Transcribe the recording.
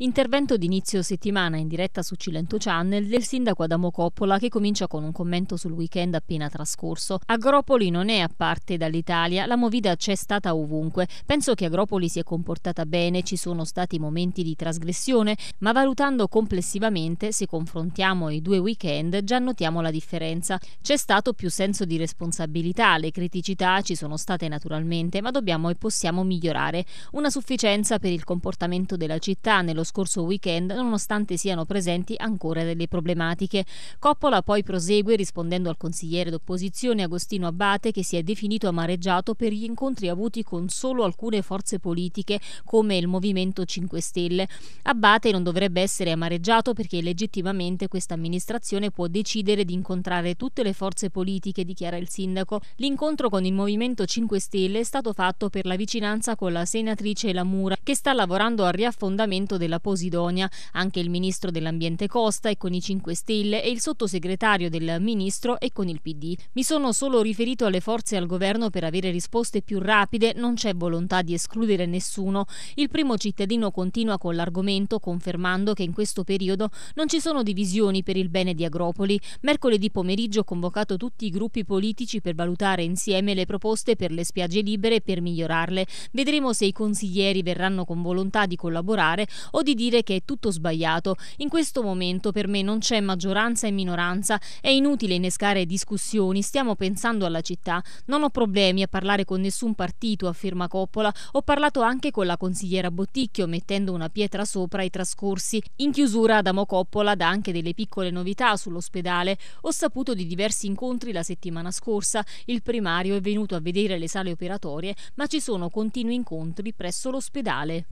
Intervento d'inizio settimana in diretta su Cilento Channel del sindaco Adamo Coppola che comincia con un commento sul weekend appena trascorso. Agropoli non è a parte dall'Italia, la movida c'è stata ovunque. Penso che Agropoli si è comportata bene, ci sono stati momenti di trasgressione, ma valutando complessivamente, se confrontiamo i due weekend, già notiamo la differenza. C'è stato più senso di responsabilità, le criticità ci sono state naturalmente, ma dobbiamo e possiamo migliorare. Una sufficienza per il comportamento della città nello scorso weekend, nonostante siano presenti ancora delle problematiche. Coppola poi prosegue rispondendo al consigliere d'opposizione Agostino Abbate che si è definito amareggiato per gli incontri avuti con solo alcune forze politiche come il Movimento 5 Stelle. Abbate non dovrebbe essere amareggiato perché legittimamente questa amministrazione può decidere di incontrare tutte le forze politiche, dichiara il sindaco. L'incontro con il Movimento 5 Stelle è stato fatto per la vicinanza con la senatrice Lamura che sta lavorando al riaffondamento della da Posidonia, anche il ministro dell'Ambiente Costa è con i 5 Stelle e il sottosegretario del ministro è con il PD. Mi sono solo riferito alle forze e al governo per avere risposte più rapide, non c'è volontà di escludere nessuno. Il primo cittadino continua con l'argomento confermando che in questo periodo non ci sono divisioni per il bene di Agropoli. Mercoledì pomeriggio ho convocato tutti i gruppi politici per valutare insieme le proposte per le spiagge libere e per migliorarle. Vedremo se i consiglieri verranno con volontà di collaborare o di di dire che è tutto sbagliato. In questo momento per me non c'è maggioranza e minoranza, è inutile innescare discussioni, stiamo pensando alla città. Non ho problemi a parlare con nessun partito, afferma Coppola. Ho parlato anche con la consigliera Botticchio, mettendo una pietra sopra i trascorsi. In chiusura Adamo Coppola dà anche delle piccole novità sull'ospedale. Ho saputo di diversi incontri la settimana scorsa. Il primario è venuto a vedere le sale operatorie, ma ci sono continui incontri presso l'ospedale.